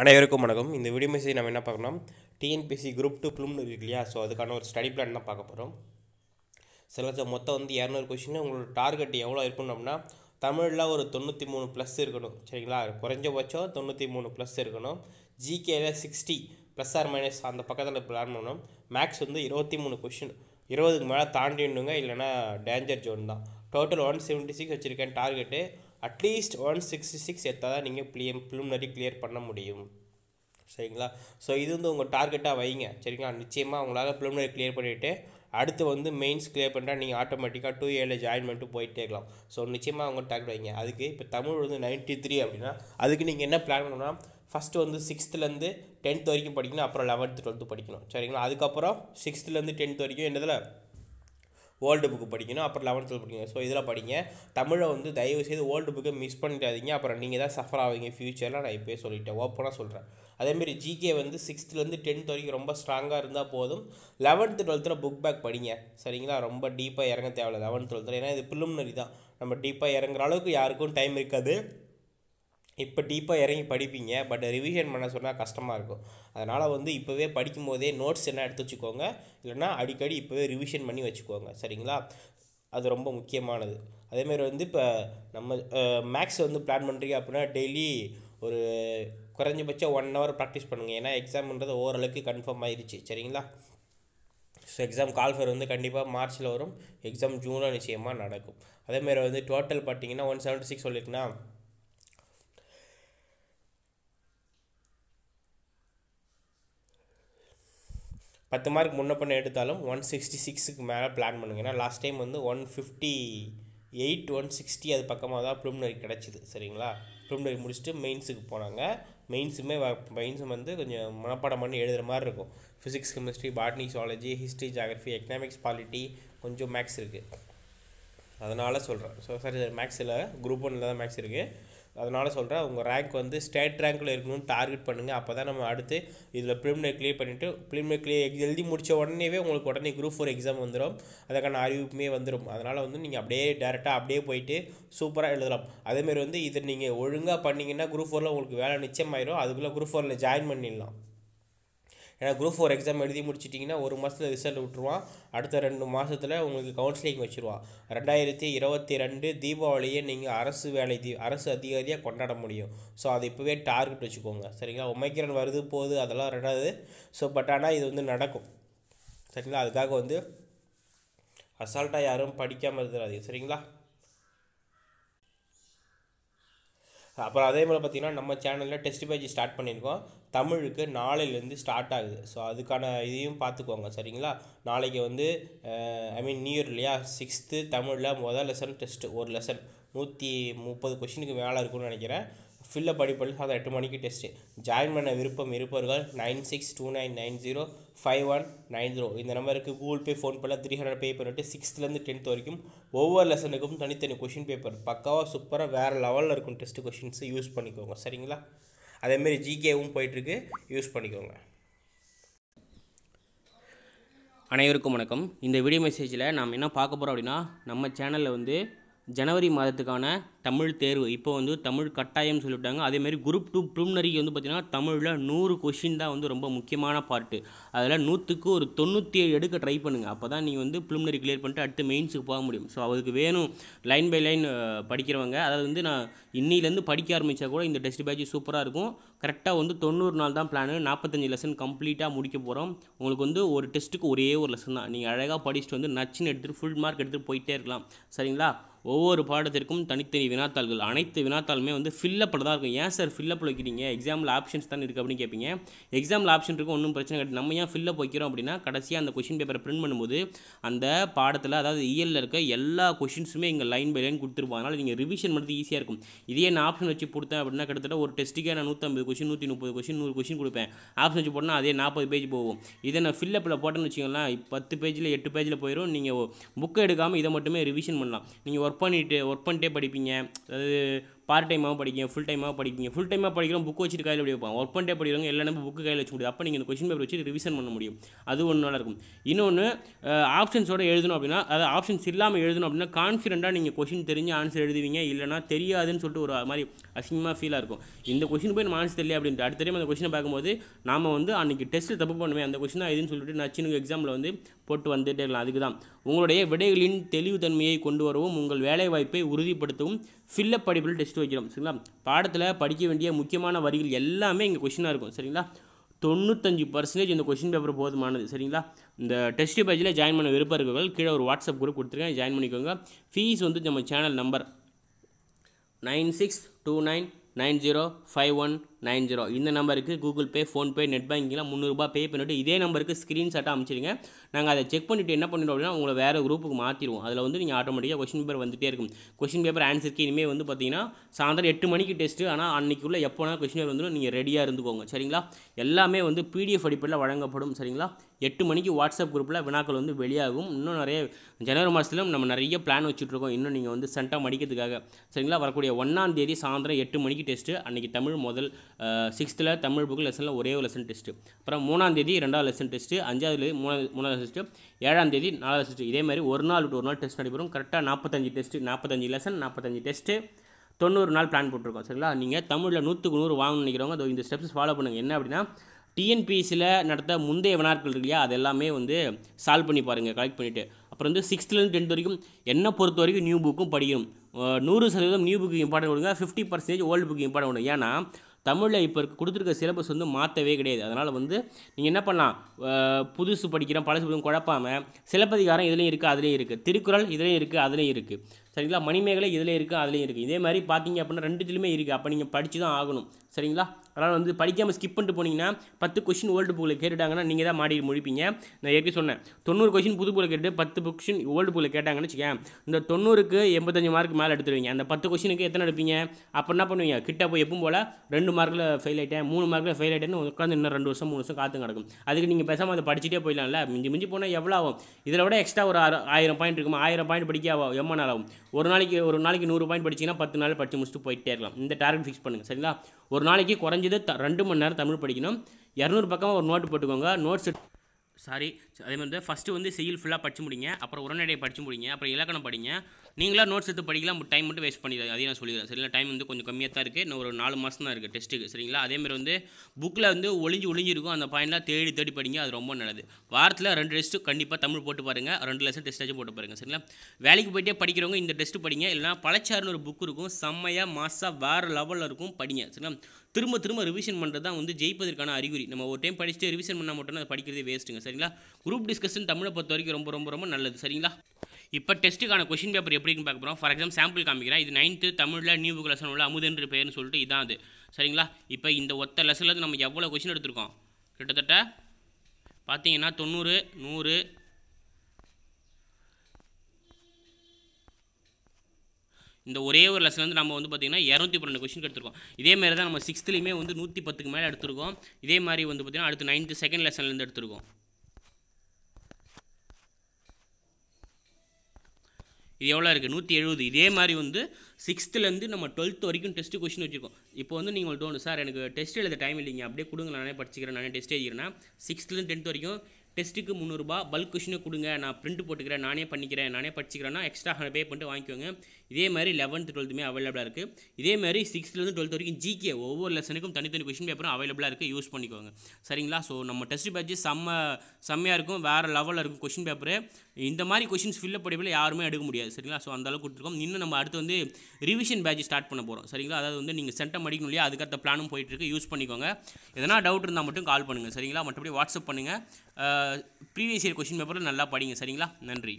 அனைவருக்கும் வணக்கம் இந்த வீடியோ மெசேஜ் நம்ம என்ன பார்க்கணும் டிஎன்பிசி குரூப் டூ ப்ளூம்னு இருக்கு இல்லையா ஸோ அதுக்கான ஒரு ஸ்டடி பிளான் தான் பார்க்க போகிறோம் சில சார் மொத்தம் வந்து இரநூறு கொஷின் உங்களோட டார்கெட் எவ்வளோ இருக்கணும் அப்படின்னா தமிழில் ஒரு தொண்ணூற்றி மூணு ப்ளஸ் இருக்கணும் சரிங்களா குறைஞ்சபட்சம் தொண்ணூற்றி மூணு ப்ளஸ் இருக்கணும் ஜிகேல சிக்ஸ்டி ப்ளஸ் ஆர் மைனஸ் அந்த பக்கத்தில் பிளான் பண்ணணும் மேக்ஸ் வந்து இருபத்தி மூணு கொஷின் இருபதுக்கு மேலே தாண்டிடணுங்க இல்லைனா டேஞ்சர் ஜோன் தான் டோட்டல் ஒன் செவன்ட்டி சிக்ஸ் வச்சுருக்கேன் target at least one sixty six எடுத்தால் தான் நீங்கள் ப்ளியம் ப்ளூமினரி கிளியர் பண்ண முடியும் சரிங்களா ஸோ இது வந்து உங்கள் டார்கெட்டாக வைங்க சரிங்களா நிச்சயமாக உங்களால் ப்ளூமினரி கிளியர் பண்ணிவிட்டு அடுத்து வந்து மெயின்ஸ் கிளியர் பண்ணுறா நீங்கள் ஆட்டோமேட்டிக்காக டூ இயரில் ஜாயின் பண்ணிட்டு போயிட்டே இருக்கலாம் ஸோ நிச்சயமாக உங்கள் டார்கெட் வைங்க அதுக்கு இப்போ தமிழ் வந்து நைன்ட்டி த்ரீ அப்படின்னா அதுக்கு நீங்கள் என்ன பிளான் பண்ணணும்னா ஃபஸ்ட்டு வந்து சிக்ஸ்த்துலேருந்து டென்த் வரைக்கும் படிக்கணும் அப்புறம் லெவன்த்து டுவெல்த்து படிக்கணும் சரிங்களா அதுக்கப்புறம் சிக்ஸ்த்துலேருந்து டென்த் வரைக்கும் என்னதில் ஓல்டு புக்கு படிக்கணும் அப்புறம் லெவன்த்தில் படிக்கணும் ஸோ இதில் படிங்க தமிழை வந்து தயவு செய்து ஓல்டு புக்கை மிஸ் பண்ணிடாதீங்க அப்புறம் நீங்கள் தான் சஃபர் ஆவீங்க ஃப்யூச்சரில் நான் இப்போயே சொல்லிட்டேன் ஓப்பனாக சொல்கிறேன் அதேமாரி ஜிகே வந்து சிக்ஸ்த்துலேருந்து டென்த் வரைக்கும் ரொம்ப ஸ்ட்ராங்காக இருந்தால் போதும் லெவன்த்து டுவெல்த்தில் புக் பேக் படிங்க சரிங்களா ரொம்ப டீப்பாக இறங்க தேவையில்ல லெவன்த் டுவெல்த்தில் ஏன்னா இது ப்ரிலிமினரி தான் நம்ம டீப்பாக இறங்குற அளவுக்கு யாருக்கும் டைம் இருக்காது இப்போ டீப்பாக இறங்கி படிப்பீங்க பட் ரிவிஷன் பண்ண சொன்னால் கஷ்டமாக இருக்கும் அதனால் வந்து இப்போவே படிக்கும் போதே நோட்ஸ் என்ன எடுத்து வச்சுக்கோங்க இல்லைனா அடிக்கடி இப்போவே ரிவிஷன் பண்ணி வச்சுக்கோங்க சரிங்களா அது ரொம்ப முக்கியமானது அதேமாரி வந்து இப்போ நம்ம மேக்ஸ் வந்து பிளான் பண்ணுறீங்க அப்படின்னா டெய்லி ஒரு குறைஞ்சபட்சம் ஒன் ஹவர் ப்ராக்டிஸ் பண்ணுங்கள் ஏன்னா எக்ஸாம்ன்றது ஓரளவுக்கு கன்ஃபார்ம் ஆயிடுச்சு சரிங்களா ஸோ எக்ஸாம் கால்ஃபர் வந்து கண்டிப்பாக மார்ச்சில் வரும் எக்ஸாம் ஜூனில் நிச்சயமாக நடக்கும் அதேமாரி வந்து டோட்டல் பார்த்தீங்கன்னா ஒன் செவன்ட்டி சிக்ஸ் சொல்லியிருக்குன்னா பத்து மார்க் முன்ன பண்ண எடுத்தாலும் ஒன் சிக்ஸ்டி சிக்ஸுக்கு மேலே பிளான் பண்ணுங்கள் ஏன்னா லாஸ்ட் டைம் வந்து one fifty eight one sixty அது பக்கமாக தான் ப்ளூம்னரி கிடச்சிது சரிங்களா ப்ளூம்னரி முடிச்சுட்டு மெயின்ஸுக்கு போனாங்க மெயின்ஸுமே மெயின்ஸும் வந்து கொஞ்சம் மனப்பாடம் பண்ணி எழுதுகிற மாதிரி இருக்கும் physics chemistry botany zoology history geography economics polity கொஞ்சம் மேக்ஸ் இருக்குது அதனால் சொல்கிறேன் ஸோ சாரி மேக்ஸில் குரூப் ஒன்றில் தான் மேக்ஸ் இருக்குது அதனால் சொல்கிறேன் உங்கள் ரேங்க் வந்து ஸ்டேட் ரேங்க்கில் இருக்கணும்னு டார்கெட் பண்ணுங்கள் அப்போ தான் நம்ம அடுத்து இதில் ப்ரிலிமினரி கிளியர் பண்ணிவிட்டு ப்ரிலிமினரி கிளியர் எழுதி முடித்த உடனேவே உங்களுக்கு உடனே குரூப் ஃபோர் எக்ஸாம் வந்துடும் அதுக்கான அறிவிப்புமே வந்துடும் அதனால் வந்து நீங்கள் அப்படியே டேரெக்டாக அப்படியே போயிட்டு சூப்பராக எழுதலாம் அதேமாரி வந்து இதை நீங்கள் ஒழுங்காக பண்ணிங்கன்னா குரூப் ஃபோரில் உங்களுக்கு வேலை நிச்சயமாயிரும் அதுக்குள்ளே குரூப் ஃபோரில் ஜாயின் பண்ணிடலாம் ஏன்னா குரூப் ஃபோர் எக்ஸாம் எழுதி முடிச்சிட்டிங்கன்னா ஒரு மாதத்தில் ரிசல்ட் விட்டுருவான் அடுத்த ரெண்டு மாதத்தில் உங்களுக்கு கவுன்சிலிங் வச்சுருவான் ரெண்டாயிரத்தி இருபத்தி ரெண்டு தீபாவளியை நீங்கள் அரசு வேலை தீ அரசு அதிகாரியாக கொண்டாட முடியும் ஸோ அது இப்போவே டார்கெட் வச்சுக்கோங்க சரிங்களா உமைக்கிறன் வருது போகுது அதெல்லாம் ரெண்டாவது ஸோ பட் ஆனால் இது வந்து நடக்கும் சரிங்களா அதுக்காக வந்து அசால்ட்டாக யாரும் படிக்காமல் இருக்கிறாதீங்க சரிங்களா அப்புறம் அதே மாதிரி பார்த்திங்கன்னா நம்ம சேனலில் டெஸ்ட் பேஜ் ஸ்டார்ட் பண்ணியிருக்கோம் தமிழுக்கு நாளையிலேருந்து ஸ்டார்ட் ஆகுது ஸோ அதுக்கான இதையும் பார்த்துக்கோங்க சரிங்களா நாளைக்கு வந்து ஐ மீன் நியூ இயர் இல்லையா சிக்ஸ்த்து தமிழில் முதல் லெசன் டெஸ்ட்டு ஒரு லெசன் நூற்றி முப்பது கொஷினுக்கு மேலே இருக்கும்னு நினைக்கிறேன் ஃபில்லப் படிப்பில் பழுகாத எட்டு மணிக்கு டெஸ்ட்டு ஜாயின் பண்ண விருப்பம் இருப்பவர்கள் nine six two nine nine zero five one nine zero இந்த நம்பருக்கு கூகுள் பே ஃபோன் பண்ணலாம் த்ரீ ஹண்ட்ரட் பே பண்ணிட்டு சிக்ஸ்த்துலேருந்து டென்த் வரைக்கும் ஒவ்வொரு லெசனுக்கும் தனித்தனி கொஷின் பேப்பர் பக்காவாக சூப்பராக வேறு லெவலில் இருக்கும் டெஸ்ட் கொஷின்ஸு யூஸ் பண்ணிக்கோங்க சரிங்களா அதேமாரி ஜிகேவும் போயிட்டுருக்கு யூஸ் பண்ணிக்கோங்க அனைவருக்கும் வணக்கம் இந்த வீடியோ மெசேஜில் நாம் என்ன பார்க்க போகிறோம் அப்படின்னா நம்ம சேனலில் வந்து ஜனவரி மாதத்துக்கான தமிழ் தேர்வு இப்போ வந்து தமிழ் கட்டாயம் சொல்லிவிட்டாங்க அதேமாதிரி குரூப் டூ ப்ரிலிமினரிக்கு வந்து பார்த்திங்கன்னா தமிழில் நூறு கொஷின் தான் வந்து ரொம்ப முக்கியமான பார்ட்டு அதில் நூற்றுக்கு ஒரு தொண்ணூற்றி ஏழு எடுக்க ட்ரை பண்ணுங்கள் அப்போ தான் நீங்கள் வந்து ப்ளூம்னரி கிளியர் பண்ணிட்டு அடுத்து மெயின்ஸுக்கு போக முடியும் ஸோ அதுக்கு வேணும் லைன் பை லைன் படிக்கிறவங்க அதாவது வந்து நான் இன்னிலேருந்து படிக்க ஆரம்பித்தா கூட இந்த டெஸ்ட் பேட்ச் சூப்பராக இருக்கும் கரெக்டாக வந்து தொண்ணூறு நாள் தான் பிளானு நாற்பத்தஞ்சு லெசன் கம்ப்ளீட்டாக முடிக்க போகிறோம் உங்களுக்கு வந்து ஒரு டெஸ்ட்டுக்கு ஒரே ஒரு லெசன் தான் நீங்கள் அழகாக படிச்சுட்டு வந்து நச்சுன்னு எடுத்துகிட்டு ஃபுல் மார்க் எடுத்துகிட்டு போயிட்டே இருக்கலாம் சரிங்களா ஒவ்வொரு பாடத்திற்கும் தனித்தனி வினாத்தாள்கள் அனைத்து வினாத்தாளுமே வந்து ஃபில்லப்பில் தான் இருக்கும் ஏன் சார் ஃபில்லப்பில் வைக்கிறீங்க எக்ஸாமில் ஆப்ஷன்ஸ் தான் இருக்குது அப்படின்னு கேட்பீங்க எக்ஸாமில் ஆப்ஷன் இருக்கும் ஒன்றும் பிரச்சனை கிடையாது நம்ம ஏன் ஃபில்லப் வைக்கிறோம் அப்படின்னா கடைசியாக அந்த கொஷின் பேப்பரை பிரிண்ட் பண்ணும்போது அந்த பாடத்தில் அதாவது இயலில் இருக்க எல்லா கொஷின்ஸுமே இங்கே லைன் பை லைன் கொடுத்துருப்போம் அதனால் நீங்கள் ரிவிஷன் பண்ணுறது ஈஸியாக இருக்கும் இதே நான் ஆப்ஷன் வச்சு கொடுத்தேன் அப்படின்னா கிட்டத்தட்ட ஒரு டெஸ்ட்டுக்கே நான் நூற்றம்பது கொஷின் நூற்றி முப்பது கொஷின் நூறு கொஷின் கொடுப்பேன் ஆப்ஷன் வச்சு போட்டோம்னா அதே நாற்பது பேஜ் போகும் இதை நான் ஃபில்லப்பில் போட்டேன்னு வச்சிங்களேன் பத்து பேஜில் எட்டு பேஜில் போயிடும் நீங்கள் புக்கை எடுக்காமல் இதை மட்டுமே ரிவிஷன் பண்ணலாம் நீங்கள் ஒர்க் பண்ணிட்டு ஒர்க் பண்ணிட்டே படிப்பீங்க அதாவது பார்ட் டைமாக படிக்கீங்க ஃபுல் டைமாக படிக்கீங்க ஃபுல் டைமாக படிக்கிறோம் புக் வச்சுட்டு கையில் எப்படி வைப்பாங்க ஒர்க் பண்ணிட்டே படிக்கிறவங்க எல்லா நம்ம புக்கு கையில் வச்சு முடியும் அப்போ நீங்கள் இந்த கொஸ்டின் பேப்பர் வச்சு ரிவிஷன் பண்ண முடியும் அது ஒன்று நல்லாயிருக்கும் இன்னொன்று ஆப்ஷன்ஸோட எழுதணும் அப்படின்னா அதாவது ஆப்ஷன்ஸ் இல்லாமல் எழுதணும் அப்படின்னா கான்ஃபிடென்ட்டாக நீங்கள் கொஷின் தெரிஞ்சு ஆன்சர் எழுதுவீங்க இல்லைனா தெரியாதுன்னு சொல்லிட்டு ஒரு மாதிரி அசிங்கமாக ஃபீலாக இருக்கும் இந்த கொஷின் போய் நம்ம தெரியல அப்படின்ட்டு அடுத்த டைம் அந்த கொஷினை பார்க்கும்போது நாம் வந்து அன்றைக்கி டெஸ்ட்டில் தப்பு பண்ணுவேன் அந்த கொஷின் தான் சொல்லிட்டு சொல்லிட்டு சின்ன எக்ஸாமில் வந்து போட்டு வந்துட்டே இருக்கலாம் அதுக்கு தான் உங்களுடைய விடைகளின் தெளிவுத்தன்மையை கொண்டு வரவும் உங்கள் வேலைவாய்ப்பை உறுதிப்படுத்தவும் ஃபில்லப் படிப்பில் டெஸ்ட் வைக்கிறோம் சரிங்களா பாடத்தில் படிக்க வேண்டிய முக்கியமான வரிகள் எல்லாமே இங்கே கொஷினாக இருக்கும் சரிங்களா தொண்ணூத்தஞ்சு பர்சன்டேஜ் இந்த கொஷின் பேப்பர் போதுமானது சரிங்களா இந்த டெஸ்ட் பேஜில் ஜாயின் பண்ண விருப்பம் இருக்கிறவர்கள் கீழே ஒரு வாட்ஸ்அப் குரூப் கொடுத்துருக்கேன் ஜாயின் பண்ணிக்கோங்க ஃபீஸ் வந்து நம்ம channel number nine six two nine nine zero five one nine zero இந்த நம்பருக்கு கூகுள் பே ஃபோன்பே நெட் பேங்கிங்லாம் முந்நூறுரூபா பே பண்ணிவிட்டு இதே நம்பருக்கு ஸ்க்ரீன்ஷாட்டாக அமைச்சிருங்க நாங்கள் அதை செக் பண்ணிவிட்டு என்ன பண்ணிடுவோம் அப்படின்னா உங்களை வேறு குரூப்புக்கு மாற்றிடுவோம் அதில் வந்து நீங்கள் ஆட்டோமேட்டிக்காக கொஸ்டின் பேப்பர் வந்துகிட்டே இருக்கும் கொஸ்டின் பேப்பர் ஆன்சருக்கு இனிமேல் வந்து பார்த்தீங்கன்னா சாயந்தரம் எட்டு மணிக்கு டெஸ்ட்டு ஆனால் அன்றைக்குள்ளே வேணால் கொஸ்டின் பேப்பர் வந்துடும் நீங்கள் ரெடியாக இருந்துக்கோங்க சரிங்களா எல்லாமே வந்து பிடிஎஃப் அடிப்படையில் வழங்கப்படும் சரிங்களா எட்டு மணிக்கு வாட்ஸ்அப் குரூப்பில் வினாக்கள் வந்து வெளியாகும் இன்னும் நிறைய ஜனவரி மாதத்துலையும் நம்ம நிறைய பிளான் வச்சுட்ருக்கோம் இன்னும் நீங்கள் வந்து சென்டாக மடிக்கிறதுக்காக சரிங்களா வரக்கூடிய ஒன்றாம் தேதி சாயந்தரம் எட்டு மணிக்கு டெஸ்ட்டு அன்றைக்கி தமிழ் முதல் சிக்ஸ்த்தில் தமிழ் புக்கு லெசனில் ஒரே ஒரு லெசன் டெஸ்ட்டு அப்புறம் மூணாந்தேதி ரெண்டாவது லெசன் டெஸ்ட்டு அஞ்சாவது மூணாவது மூணாவது டெஸ்ட்டு ஏழாம் தேதி நாலாவது டெஸ்ட்டு இதே மாதிரி ஒரு நாள் விட்டு ஒரு நாள் டெஸ்ட் நடைபெறும் கரெக்டாக நாற்பத்தஞ்சு டெஸ்ட்டு நாற்பத்தஞ்சு லெசன் நாற்பத்தஞ்சு டெஸ்ட்டு தொண்ணூறு நாள் பிளான் போட்டிருக்கோம் சரிங்களா நீங்கள் தமிழில் நூற்றுக்கு நூறு வாங்கணும்னு நினைக்கிறவங்க அதோ இந்த ஸ்டெப்ஸ் ஃபாலோ பண்ணுங்கள் என்ன அப்படின்னா டிஎன்பிஎஸ்சியில் நடத்த முந்தைய வினாட்கள் இல்லையா அது எல்லாமே வந்து சால்வ் பண்ணி பாருங்கள் கலெக்ட் பண்ணிவிட்டு அப்புறம் வந்து சிக்ஸ்த்துலேருந்து டென்த் வரைக்கும் என்னை பொறுத்த வரைக்கும் நியூ புக்கும் படிக்கணும் நூறு சதவீதம் நியூ புக்கு இம்பார்ட்டன்ட் கொடுங்க fifty percentage old book important கொடுங்க ஏன்னா தமிழில் இப்போ இருக்க கொடுத்துருக்க சிலபஸ் வந்து மாற்றவே கிடையாது அதனால் வந்து நீங்கள் என்ன பண்ணலாம் புதுசு படிக்கிறோம் பழசு படிக்கிறோம் குழப்பாமல் சிலப்பதிகாரம் இதுலேயும் இருக்குது அதுலேயும் இருக்குது திருக்குறள் இதுலேயும் இருக்குது அதுலேயும் இருக்குது சரிங்களா மணிமேகலை இதில் இருக்குது அதுலேயும் இருக்குது இதே மாதிரி பார்த்தீங்க அப்படின்னா ரெண்டுத்துலையுமே இருக்குது அப்போ நீங்கள் படித்து தான் ஆகணும் சரிங்களா அதனால் வந்து படிக்காமல் ஸ்கிப் பண்ணிட்டு போனீங்கன்னா பத்து கொஷின் ஓல்டு புக்கில் கேட்டுட்டாங்கன்னா நீங்கள் தான் மாடி முழிப்பீங்க நான் ஏற்கனவே சொன்னேன் தொண்ணூறு கொஷின் புது புக்கில் கேட்டு பத்து கொஷின் ஓல்டு புக்கில் கேட்டாங்கன்னு வச்சுக்கேன் இந்த தொண்ணூறுக்கு எண்பத்தஞ்சு மார்க் மேலே எடுத்துருவீங்க அந்த பத்து கொஷினுக்கு எத்தனை எடுப்பீங்க அப்போ என்ன பண்ணுவீங்க கிட்ட போய் எப்பவும் போல் ரெண்டு மார்க்கில் ஃபெயில் ஆகிட்டேன் மூணு மார்க்கில் ஃபெயில் ஆகிட்டேன்னு உட்காந்து இன்னும் ரெண்டு வருஷம் மூணு வருஷம் காத்து நடக்கும் அதுக்கு நீங்கள் பேசாமல் அதை படிச்சுட்டே போயிடலாம்ல மிஞ்சி மிஞ்சி போனால் எவ்வளோ ஆகும் இதில் விட எக்ஸ்ட்ரா ஒரு ஆயிரம் பாயிண்ட் இருக்குமா ஆயிரம் பாயிண்ட் படிக்க எவ்வளோ நாள் ஆகும் ஒரு நாளைக்கு ஒரு நாளைக்கு நூறு பாயிண்ட் படிச்சிங்கன்னா பத்து நாள் படித்து முடிச்சுட்டு போயிட்டே இருக்கலாம் இந்த டார்கெட் ஃபிக்ஸ் பண்ணுங்கள் சரிங்களா ஒரு நாளைக்கு குறைஞ்சது த ரெண்டு மணி நேரம் தமிழ் படிக்கணும் இரநூறு பக்கமாக ஒரு நோட்டு போட்டுக்கோங்க நோட்ஸ் சாரி அதே மாதிரி ஃபஸ்ட்டு வந்து செய்யுள் ஃபுல்லாக படிச்சு முடிங்க அப்புறம் உரநடையை படிச்சு முடிங்க அப்புறம் இலக்கணம் படிங்க நீங்களாக நோட்ஸ் எடுத்து படிக்கலாம் டைம் மட்டும் வேஸ்ட் பண்ணிடுது அதையும் நான் சொல்லிடுறேன் சரிங்களா டைம் வந்து கொஞ்சம் கம்மியாக தான் இருக்குது இன்னும் ஒரு நாலு மாதம் தான் இருக்குது டெஸ்ட்டுக்கு சரிங்களா அதேமாதிரி வந்து புக்கில் வந்து ஒளிஞ்சு ஒளிஞ்சிருக்கும் அந்த பாயிண்ட்லாம் தேடி தேடி படிங்க அது ரொம்ப நல்லது வாரத்தில் ரெண்டு டெஸ்ட்டு கண்டிப்பாக தமிழ் போட்டு பாருங்கள் ரெண்டு லெசன் டெஸ்ட்டாச்சும் போட்டு பாருங்கள் சரிங்களா வேலைக்கு போயிட்டே படிக்கிறவங்க இந்த டெஸ்ட்டு படிங்க இல்லைனா பழச்சாருன்னு ஒரு புக் இருக்கும் செம்மையாக மாசாக வேறு லெவலில் இருக்கும் படிங்க சரிங்களா திரும்ப திரும்ப ரிவிஷன் பண்ணுறது தான் வந்து ஜெயிப்பதற்கான அறிகுறி நம்ம ஒரு டைம் படிச்சுட்டு ரிவிஷன் பண்ணால் மட்டும் அதை படிக்கிறதே வேஸ்ட்டுங்க சரிங்களா குரூப் டிஸ்கஷன் தமிழை பொறுத்த வரைக்கும் ரொம்ப ரொம்ப ரொம்ப நல்லது சரிங்களா இப்போ டெஸ்ட்டுக்கான கொஷின் பேப்பர் எப்படின்னு பார்க்க போகிறோம் ஃபார் எக்ஸாம்பிள் சாம்பிள் காமிக்கிறேன் இது நைன்த்து தமிழில் நியூ புக் லெசன் உள்ள அமுதென்று பேர்னு சொல்லிட்டு இதான் அது சரிங்களா இப்போ இந்த ஒத்த லெசன்லேருந்து நம்ம எவ்வளோ கொஷின் எடுத்திருக்கோம் கிட்டத்தட்ட பார்த்தீங்கன்னா தொண்ணூறு நூறு இந்த ஒரே ஒரு லெசன் வந்து நம்ம வந்து பார்த்திங்கன்னா இரநூத்தி பன்னெண்டு கொஷின் எடுத்துருக்கோம் இதே மாதிரி தான் நம்ம சிக்ஸ்த்துலேயுமே வந்து நூற்றி பத்துக்கு மேலே எடுத்திருக்கோம் இதே மாதிரி வந்து பார்த்திங்கன்னா அடுத்து நைன்த்து செகண்ட் லெசன்லேருந்து எடுத்திருக்கோம் இது எவ்வளோ இருக்குது நூற்றி எழுபது இதே மாதிரி வந்து சிக்ஸ்த்துலேருந்து நம்ம டுவெல்த் வரைக்கும் டெஸ்ட்டு கொஷின் வச்சுருக்கோம் இப்போ வந்து நீங்கள் தோணும் சார் எனக்கு டெஸ்ட் எழுத டைம் இல்லைங்க அப்படியே கொடுங்க நானே படிச்சுக்கிறேன் நானே டெஸ்ட் எழுதிக்கிறேன்னா சிக்ஸ்த்துலேருந்து டென்த் வரைக்கும் டெஸ்ட்டுக்கு முந்நூறுரூபா பல்க் கொஷினு கொடுங்க நான் பிரிண்ட் போட்டுக்கிறேன் நானே பண்ணிக்கிறேன் நானே படிச்சுக்கிறேன்னா எக்ஸ்ட்ரா பே பண்ணிட்டு வாங்கிக்கோங்க இதே மாதிரி லெவன்த்து டுவெல்த்துமே அவைலபிளாக இருக்குது இதே மாதிரி சிக்ஸ்த்துலேருந்து டுவெல்த் வரைக்கும் ஜிகே ஒவ்வொரு லெசனுக்கும் தனித்தனி கொஷின் பேப்பரும் அவைலபிளாக இருக்குது யூஸ் பண்ணிக்கோங்க சரிங்களா ஸோ நம்ம டெஸ்ட் பேட்ச் செம்ம செம்மையாக இருக்கும் வேறு லெவலில் இருக்கும் கொஷின் பேப்பரு இந்த மாதிரி கொஷின்ஸ் ஃபில்லப் படிப்பில் யாருமே எடுக்க முடியாது சரிங்களா ஸோ அந்தளவுக்கு கொடுத்துருக்கோம் இன்னும் நம்ம அடுத்து வந்து ரிவிஷன் பேட்ச் ஸ்டார்ட் பண்ண போகிறோம் சரிங்களா அதாவது வந்து நீங்கள் சென்டம் அடிக்கணும் இல்லையா அதுக்கு அடுத்த பிளானும் போயிட்டுருக்கு யூஸ் பண்ணிக்கோங்க எதனா டவுட் இருந்தால் மட்டும் கால் பண்ணுங்கள் சரிங்களா மற்றபடி வாட்ஸ்அப் பண்ணுங்கள் ப்ரீவியஸ் இயர் கொஷின் பேப்பரில் நல்லா படிங்க சரிங்களா நன்றி